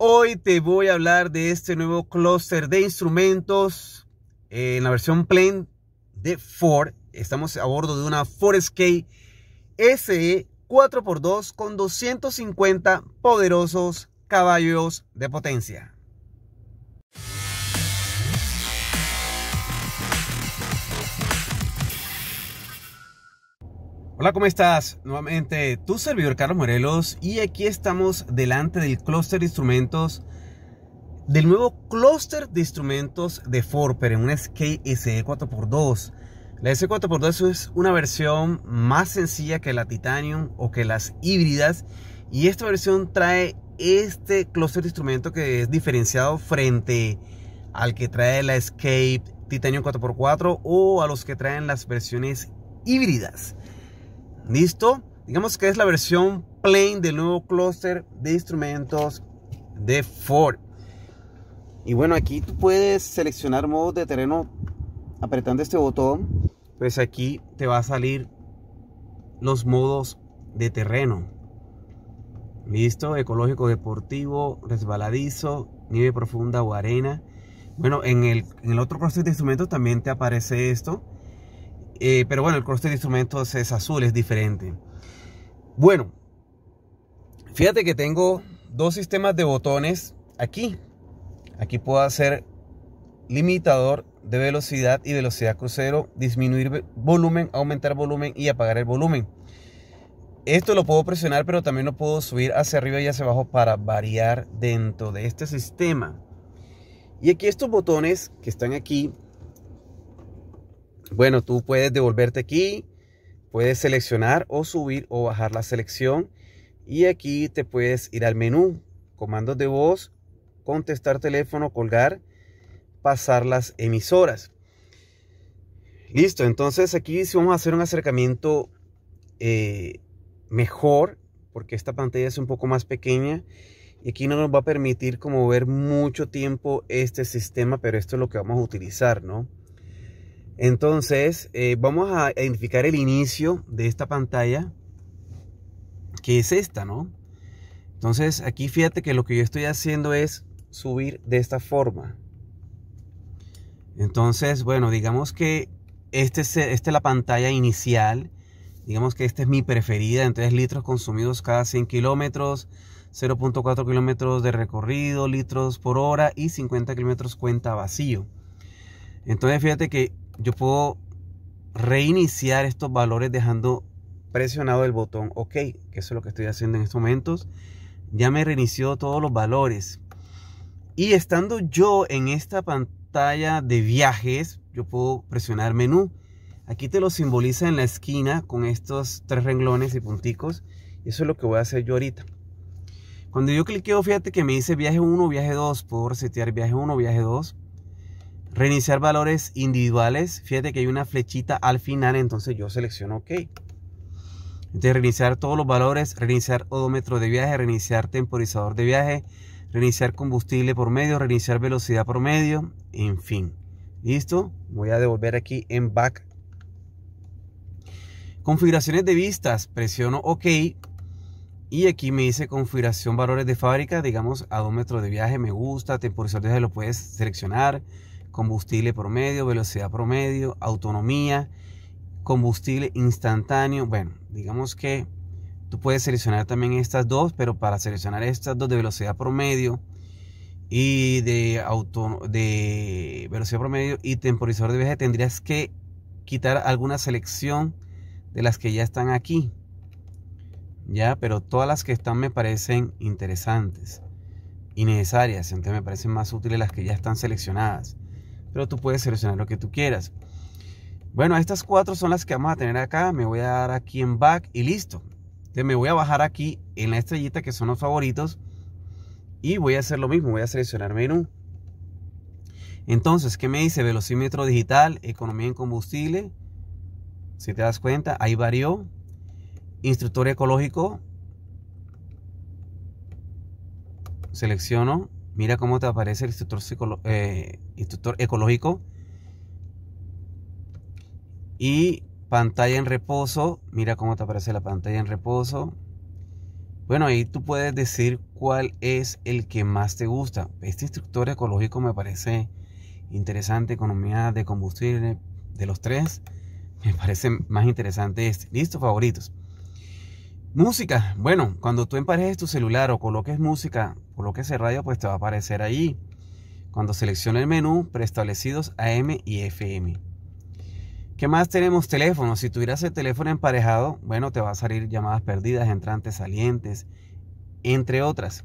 Hoy te voy a hablar de este nuevo clúster de instrumentos eh, en la versión plain de Ford. Estamos a bordo de una Ford Escape SE 4x2 con 250 poderosos caballos de potencia. Hola, ¿cómo estás? Nuevamente tu servidor Carlos Morelos y aquí estamos delante del clúster de instrumentos, del nuevo clúster de instrumentos de Forper en una Skate SE 4x2. La SE 4x2 es una versión más sencilla que la Titanium o que las híbridas y esta versión trae este cluster de instrumento que es diferenciado frente al que trae la Escape Titanium 4x4 o a los que traen las versiones híbridas. ¿Listo? Digamos que es la versión plain del nuevo clúster de instrumentos de Ford. Y bueno, aquí tú puedes seleccionar modos de terreno apretando este botón. Pues aquí te va a salir los modos de terreno. Listo, ecológico, deportivo, resbaladizo, nieve profunda o arena. Bueno, en el, otro proceso de instrumentos también te aparece esto. Eh, pero bueno, el crosstown de instrumentos es azul, es diferente. Bueno, fíjate que tengo dos sistemas de botones aquí. Aquí puedo hacer limitador de velocidad y velocidad crucero, disminuir volumen, aumentar volumen y apagar el volumen. Esto lo puedo presionar, pero también lo puedo subir hacia arriba y hacia abajo para variar dentro de este sistema. Y aquí estos botones que están aquí bueno, tú puedes devolverte aquí, puedes seleccionar o subir o bajar la selección y aquí te puedes ir al menú, comandos de voz, contestar teléfono, colgar, pasar las emisoras. Listo, entonces aquí sí vamos a hacer un acercamiento eh, mejor, porque esta pantalla es un poco más pequeña y aquí no nos va a permitir como ver mucho tiempo este sistema, pero esto es lo que vamos a utilizar, ¿no? Entonces, eh, vamos a identificar el inicio de esta pantalla, que es esta, ¿no? Entonces, aquí fíjate que lo que yo estoy haciendo es subir de esta forma. Entonces, bueno, digamos que este esta es, este la pantalla inicial. Digamos que esta es mi preferida, Entonces litros consumidos cada 100 kilómetros, 0.4 kilómetros de recorrido, litros por hora y 50 kilómetros cuenta vacío. Entonces fíjate que yo puedo reiniciar estos valores dejando presionado el botón OK, que es lo que estoy haciendo en estos momentos. Ya me reinició todos los valores. Y estando yo en esta pantalla de viajes, yo puedo presionar menú. Aquí te lo simboliza en la esquina con estos tres renglones y punticos. Eso es lo que voy a hacer yo ahorita. Cuando yo cliqueo, fíjate que me dice viaje 1, viaje 2. Puedo resetear viaje 1, viaje 2 Reiniciar valores individuales. Fíjate que hay una flechita al final, entonces yo selecciono OK. reiniciar todos los valores, reiniciar odómetro de viaje, reiniciar temporizador de viaje, reiniciar combustible por medio, reiniciar velocidad por medio, en fin. ¿Listo? Voy a devolver aquí en back. Configuraciones de vistas, presiono OK. Y aquí me dice configuración valores de fábrica, digamos, odómetro de viaje, me gusta, temporizador de viaje lo puedes seleccionar, combustible promedio, velocidad promedio, autonomía, combustible instantáneo. Bueno, digamos que tú puedes seleccionar también estas dos, pero para seleccionar estas dos de velocidad promedio y de, auto, de velocidad promedio y temporizador de viaje tendrías que quitar alguna selección de las que ya están aquí. Ya, pero todas las que están me parecen interesantes y necesarias, entonces me parecen más útiles las que ya están seleccionadas pero tú puedes seleccionar lo que tú quieras. Bueno, estas cuatro son las que vamos a tener acá. Me voy a dar aquí en back y listo. Entonces me voy a bajar aquí en la estrellita que son los favoritos y voy a hacer lo mismo, voy a seleccionar menú. Entonces, ¿qué me dice? Velocímetro digital, economía en combustible. Si te das cuenta, ahí varió. Instructor ecológico. Selecciono Mira cómo te aparece el eh, instructor, ecológico. Y pantalla en reposo. Mira cómo te aparece la pantalla en reposo. Bueno, ahí tú puedes decir cuál es el que más te gusta. Este instructor ecológico me parece interesante. Economía de combustible de los tres. Me parece más interesante este. Listo, favoritos. Música. Bueno, cuando tú emparejes tu celular o coloques música, coloques el radio, pues te va a aparecer ahí. Cuando seleccione el menú, preestablecidos AM y FM. ¿Qué más tenemos? Teléfono. Si tuvieras el teléfono emparejado, bueno, te va a salir llamadas perdidas, entrantes, salientes, entre otras.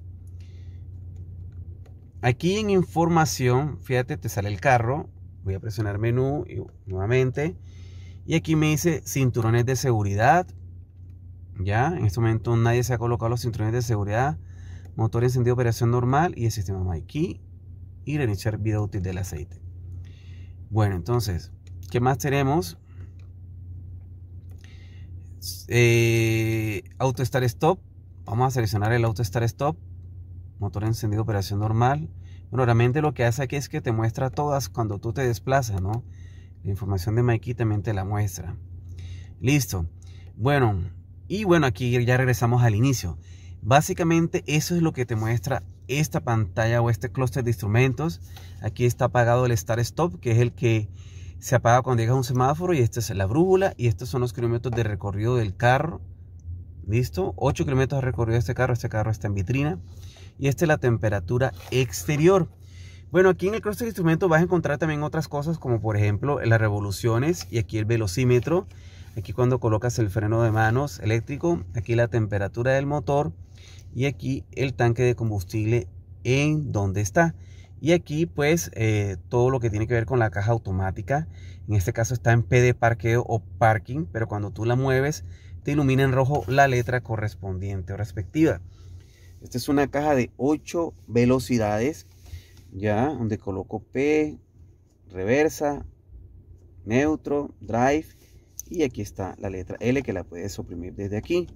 Aquí en información, fíjate, te sale el carro. Voy a presionar menú y, nuevamente. Y aquí me dice cinturones de seguridad, ya, en este momento nadie se ha colocado los cinturones de seguridad, motor encendido operación normal y el sistema MyKey y reiniciar vida útil del aceite. Bueno, entonces, ¿qué más tenemos? Eh, auto Start Stop. Vamos a seleccionar el Auto Start Stop. Motor encendido operación normal. Bueno, realmente lo que hace aquí es que te muestra todas cuando tú te desplazas, ¿no? La información de Mikey también te la muestra. Listo. Bueno, y bueno, aquí ya regresamos al inicio. Básicamente eso es lo que te muestra esta pantalla o este clúster de instrumentos. Aquí está apagado el Start Stop, que es el que se apaga cuando llegas a un semáforo y esta es la brújula y estos son los kilómetros de recorrido del carro. ¿Listo? 8 kilómetros de recorrido de este carro. Este carro está en vitrina. Y esta es la temperatura exterior. Bueno, aquí en el clúster de instrumentos vas a encontrar también otras cosas como por ejemplo las revoluciones y aquí el velocímetro. Aquí cuando colocas el freno de manos eléctrico, aquí la temperatura del motor y aquí el tanque de combustible en donde está. Y aquí pues eh, todo lo que tiene que ver con la caja automática. En este caso está en P de parqueo o parking, pero cuando tú la mueves te ilumina en rojo la letra correspondiente o respectiva. Esta es una caja de 8 velocidades, ya donde coloco P, reversa, neutro, drive y aquí está la letra L que la puedes suprimir desde aquí.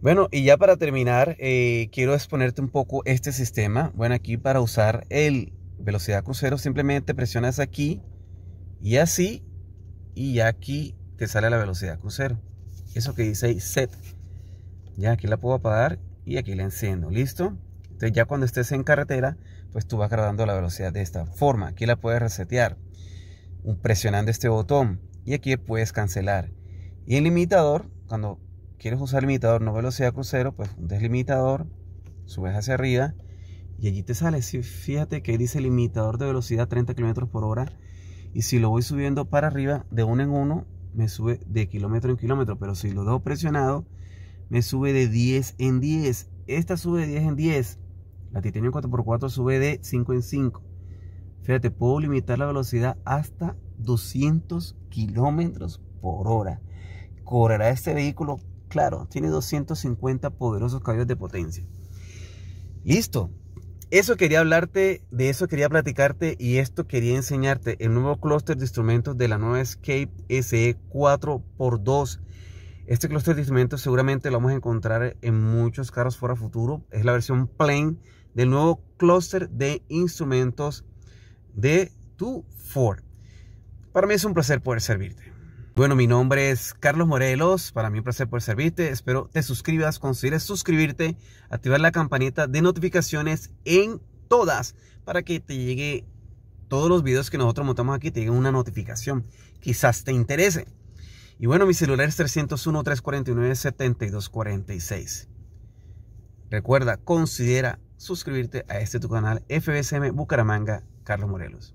Bueno, y ya para terminar, eh, quiero exponerte un poco este sistema. Bueno, aquí para usar el velocidad crucero, simplemente presionas aquí y así, y aquí te sale la velocidad crucero. Eso que dice set. Ya aquí la puedo apagar y aquí la enciendo. ¿Listo? Entonces ya cuando estés en carretera, pues tú vas grabando la velocidad de esta forma. Aquí la puedes resetear presionando este botón y aquí puedes cancelar. Y el limitador, cuando quieres usar limitador no velocidad crucero, pues un deslimitador, subes hacia arriba y allí te sale. fíjate que dice limitador de velocidad 30 km por hora y si lo voy subiendo para arriba de uno en uno me sube de kilómetro en kilómetro, pero si lo dejo presionado me sube de 10 en 10. Esta sube de 10 en 10. La titanio 4x4 sube de 5 en 5. Fíjate, puedo limitar la velocidad hasta 200 kilómetros por hora. Correrá este vehículo, claro, tiene 250 poderosos caballos de potencia. Listo. Eso quería hablarte, de eso quería platicarte y esto quería enseñarte. El nuevo clúster de instrumentos de la nueva Escape SE 4x2. Este clúster de instrumentos seguramente lo vamos a encontrar en muchos carros fuera futuro. Es la versión plain del nuevo clúster de instrumentos de tu Ford. Para mí es un placer poder servirte. Bueno, mi nombre es Carlos Morelos. Para mí es un placer poder servirte. Espero te suscribas, consideres suscribirte, activar la campanita de notificaciones en todas para que te llegue todos los videos que nosotros montamos aquí, te llegue una notificación. Quizás te interese. Y bueno, mi celular es 301-349-7246. Recuerda, considera suscribirte a este tu canal FBSM Bucaramanga Carlos Morelos.